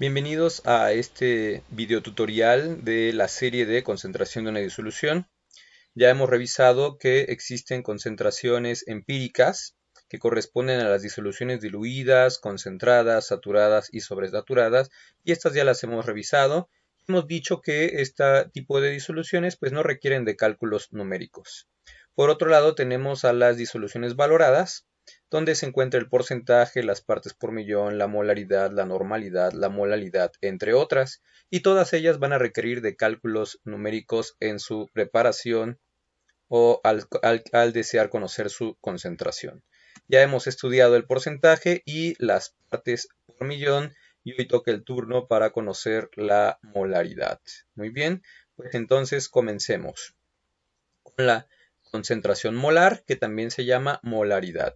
Bienvenidos a este video tutorial de la serie de concentración de una disolución. Ya hemos revisado que existen concentraciones empíricas que corresponden a las disoluciones diluidas, concentradas, saturadas y sobresaturadas y estas ya las hemos revisado. Hemos dicho que este tipo de disoluciones pues no requieren de cálculos numéricos. Por otro lado tenemos a las disoluciones valoradas donde se encuentra el porcentaje, las partes por millón, la molaridad, la normalidad, la molalidad, entre otras, y todas ellas van a requerir de cálculos numéricos en su preparación o al, al desear conocer su concentración. Ya hemos estudiado el porcentaje y las partes por millón y hoy toca el turno para conocer la molaridad. Muy bien, pues entonces comencemos con la concentración molar que también se llama molaridad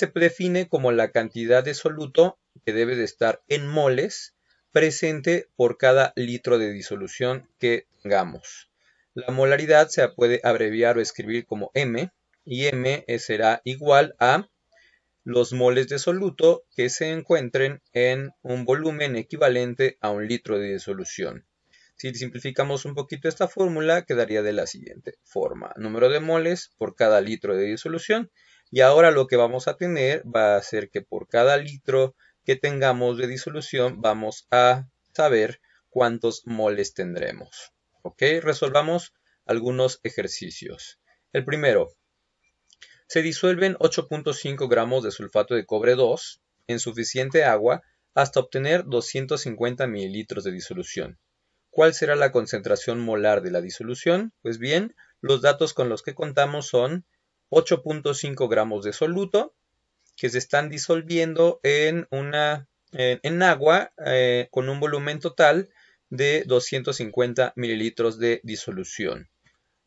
se define como la cantidad de soluto que debe de estar en moles presente por cada litro de disolución que tengamos. La molaridad se puede abreviar o escribir como M y M e será igual a los moles de soluto que se encuentren en un volumen equivalente a un litro de disolución. Si simplificamos un poquito esta fórmula, quedaría de la siguiente forma. Número de moles por cada litro de disolución y ahora lo que vamos a tener va a ser que por cada litro que tengamos de disolución vamos a saber cuántos moles tendremos. ¿Ok? Resolvamos algunos ejercicios. El primero, se disuelven 8.5 gramos de sulfato de cobre 2 en suficiente agua hasta obtener 250 mililitros de disolución. ¿Cuál será la concentración molar de la disolución? Pues bien, los datos con los que contamos son 8.5 gramos de soluto que se están disolviendo en, en, agua eh, con un volumen total de 250 mililitros de disolución.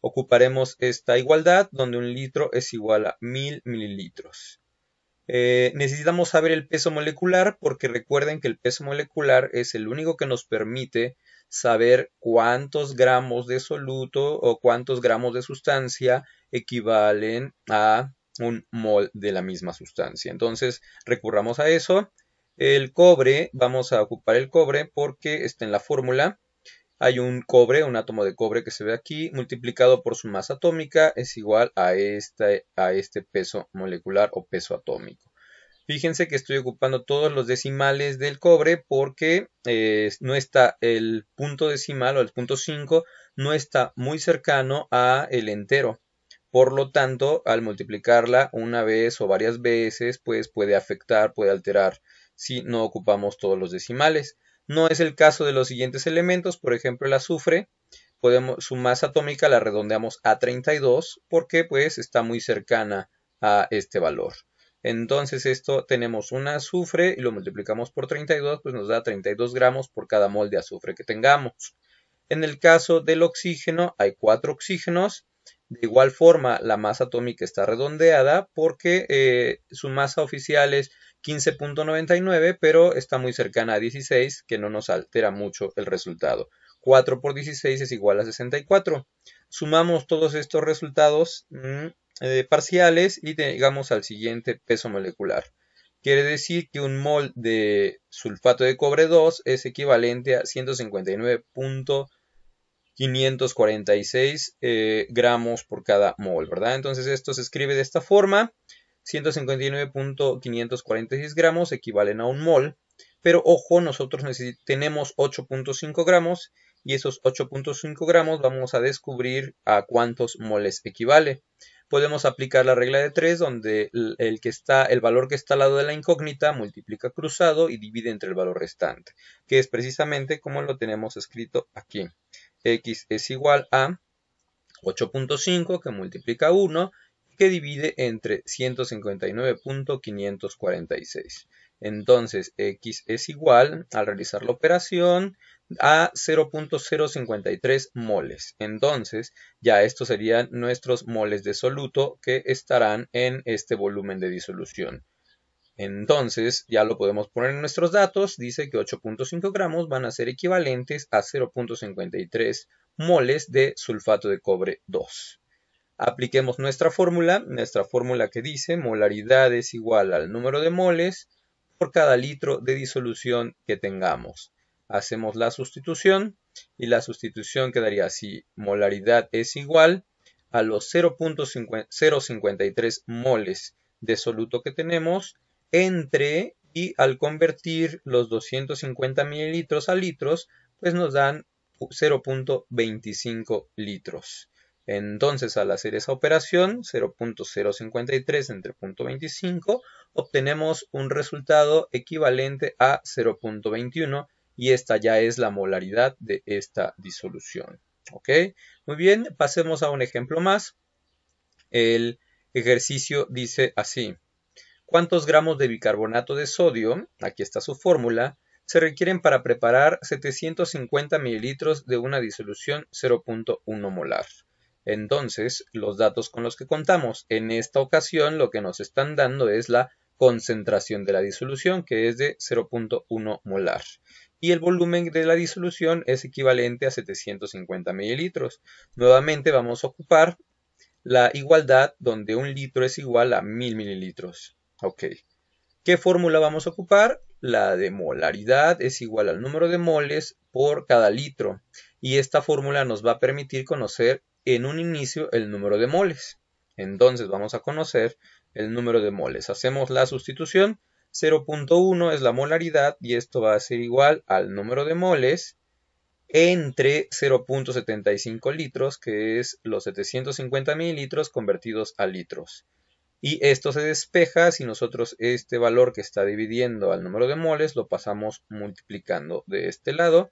Ocuparemos esta igualdad donde un litro es igual a 1000 mililitros. Eh, necesitamos saber el peso molecular porque recuerden que el peso molecular es el único que nos permite saber cuántos gramos de soluto o cuántos gramos de sustancia equivalen a un mol de la misma sustancia. Entonces recurramos a eso. El cobre, vamos a ocupar el cobre porque está en la fórmula hay un cobre, un átomo de cobre que se ve aquí, multiplicado por su masa atómica es igual a este, a este peso molecular o peso atómico. Fíjense que estoy ocupando todos los decimales del cobre porque eh, no está el punto decimal o el punto 5 no está muy cercano a el entero. Por lo tanto, al multiplicarla una vez o varias veces, pues puede afectar, puede alterar si no ocupamos todos los decimales. No es el caso de los siguientes elementos, por ejemplo el azufre, podemos, su masa atómica la redondeamos a 32 porque pues está muy cercana a este valor. Entonces esto tenemos un azufre y lo multiplicamos por 32, pues nos da 32 gramos por cada mol de azufre que tengamos. En el caso del oxígeno hay cuatro oxígenos. De igual forma la masa atómica está redondeada porque eh, su masa oficial es 15.99, pero está muy cercana a 16, que no nos altera mucho el resultado. 4 por 16 es igual a 64. Sumamos todos estos resultados mm, eh, parciales y llegamos al siguiente peso molecular. Quiere decir que un mol de sulfato de cobre 2 es equivalente a 159.546 eh, gramos por cada mol, ¿verdad? Entonces esto se escribe de esta forma. 159.546 gramos equivalen a un mol, pero ojo, nosotros tenemos 8.5 gramos y esos 8.5 gramos vamos a descubrir a cuántos moles equivale. Podemos aplicar la regla de 3 donde el, que está, el valor que está al lado de la incógnita multiplica cruzado y divide entre el valor restante, que es precisamente como lo tenemos escrito aquí. X es igual a 8.5 que multiplica 1 que divide entre 159.546. Entonces x es igual, al realizar la operación, a 0.053 moles. Entonces, ya estos serían nuestros moles de soluto que estarán en este volumen de disolución. Entonces, ya lo podemos poner en nuestros datos. Dice que 8.5 gramos van a ser equivalentes a 0.53 moles de sulfato de cobre 2 apliquemos nuestra fórmula, nuestra fórmula que dice molaridad es igual al número de moles por cada litro de disolución que tengamos. Hacemos la sustitución y la sustitución quedaría así, molaridad es igual a los 0.053 moles de soluto que tenemos entre y al convertir los 250 mililitros a litros, pues nos dan 0.25 litros. Entonces, al hacer esa operación, 0.053 entre 0.25, obtenemos un resultado equivalente a 0.21 y esta ya es la molaridad de esta disolución. ¿Ok? Muy bien, pasemos a un ejemplo más. El ejercicio dice así. ¿Cuántos gramos de bicarbonato de sodio, aquí está su fórmula, se requieren para preparar 750 mililitros de una disolución 0.1 molar? Entonces, los datos con los que contamos en esta ocasión lo que nos están dando es la concentración de la disolución, que es de 0.1 molar. Y el volumen de la disolución es equivalente a 750 mililitros. Nuevamente vamos a ocupar la igualdad donde un litro es igual a 1000 mililitros. Ok. ¿Qué fórmula vamos a ocupar? La de molaridad es igual al número de moles por cada litro. Y esta fórmula nos va a permitir conocer en un inicio el número de moles. Entonces vamos a conocer el número de moles. Hacemos la sustitución. 0.1 es la molaridad y esto va a ser igual al número de moles entre 0.75 litros, que es los 750 mililitros convertidos a litros. Y esto se despeja si nosotros este valor que está dividiendo al número de moles lo pasamos multiplicando de este lado.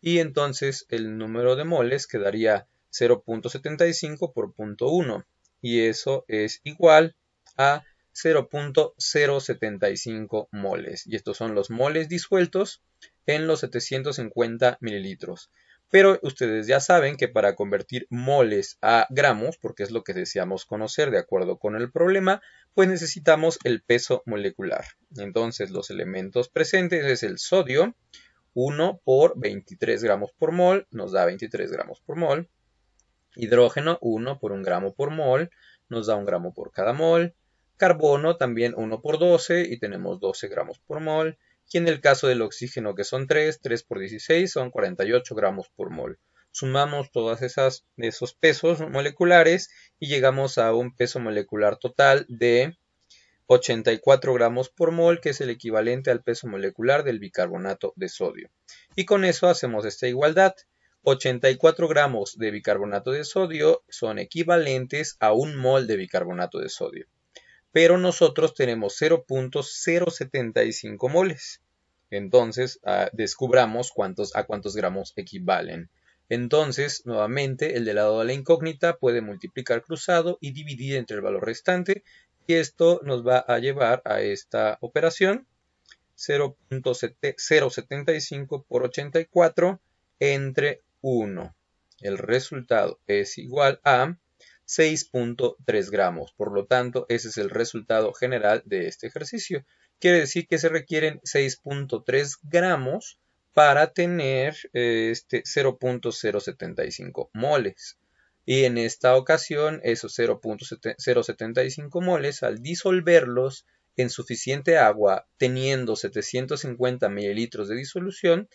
Y entonces el número de moles quedaría 0.75 por 0.1, y eso es igual a 0.075 moles y estos son los moles disueltos en los 750 mililitros pero ustedes ya saben que para convertir moles a gramos, porque es lo que deseamos conocer de acuerdo con el problema, pues necesitamos el peso molecular. Entonces los elementos presentes es el sodio, 1 por 23 gramos por mol, nos da 23 gramos por mol. Hidrógeno 1 por 1 gramo por mol nos da 1 gramo por cada mol. Carbono también 1 por 12 y tenemos 12 gramos por mol. Y en el caso del oxígeno que son 3, 3 por 16 son 48 gramos por mol. Sumamos todos esos pesos moleculares y llegamos a un peso molecular total de 84 gramos por mol, que es el equivalente al peso molecular del bicarbonato de sodio. Y con eso hacemos esta igualdad. 84 gramos de bicarbonato de sodio son equivalentes a un mol de bicarbonato de sodio. Pero nosotros tenemos 0.075 moles. Entonces, ah, descubramos a cuántos gramos equivalen. Entonces, nuevamente, el de lado de la incógnita puede multiplicar cruzado y dividir entre el valor restante. Y esto nos va a llevar a esta operación. 0.075 por 84 entre 1. El resultado es igual a 6.3 gramos. Por lo tanto, ese es el resultado general de este ejercicio. Quiere decir que se requieren 6.3 gramos para tener eh, este 0.075 moles. Y en esta ocasión, esos 0.075 moles, al disolverlos en suficiente agua, teniendo 750 mililitros de disolución,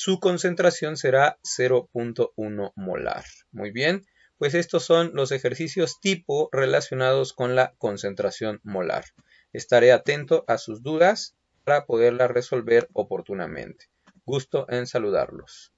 su concentración será 0.1 molar. Muy bien, pues estos son los ejercicios tipo relacionados con la concentración molar. Estaré atento a sus dudas para poderlas resolver oportunamente. Gusto en saludarlos.